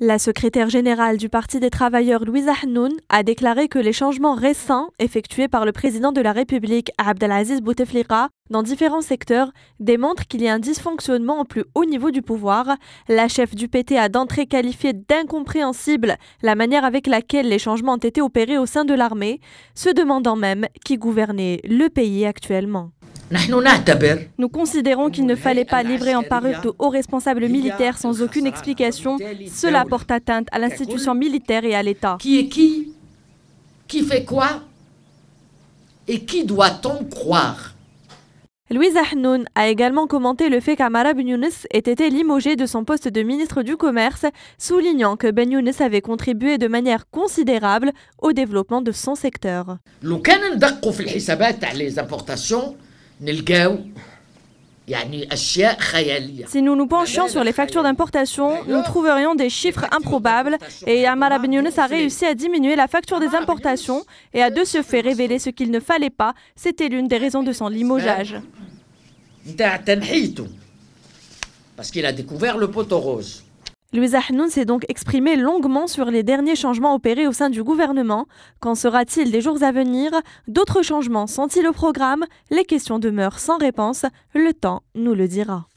La secrétaire générale du Parti des travailleurs Louisa Hanoun a déclaré que les changements récents effectués par le président de la République Abdelaziz Bouteflika dans différents secteurs démontrent qu'il y a un dysfonctionnement au plus haut niveau du pouvoir. La chef du PT a d'entrée qualifié d'incompréhensible la manière avec laquelle les changements ont été opérés au sein de l'armée, se demandant même qui gouvernait le pays actuellement. Nous considérons qu'il ne fallait pas livrer en parure de hauts responsables militaires sans aucune explication. Cela porte atteinte à l'institution militaire et à l'État. Qui est qui Qui fait quoi Et qui doit-on croire Louise Ahnoun a également commenté le fait qu'Amara Ben ait été limogé de son poste de ministre du Commerce, soulignant que Ben Younes avait contribué de manière considérable au développement de son secteur. les importations, si nous nous penchions sur les factures d'importation, nous trouverions des chiffres improbables et Amara a réussi à diminuer la facture des importations et a de ce fait révélé ce qu'il ne fallait pas. C'était l'une des raisons de son limogeage. Ben, parce qu'il a découvert le poteau rose. Louis Ahnoun s'est donc exprimée longuement sur les derniers changements opérés au sein du gouvernement. Qu'en sera-t-il des jours à venir D'autres changements sont-ils au programme Les questions demeurent sans réponse. Le temps nous le dira.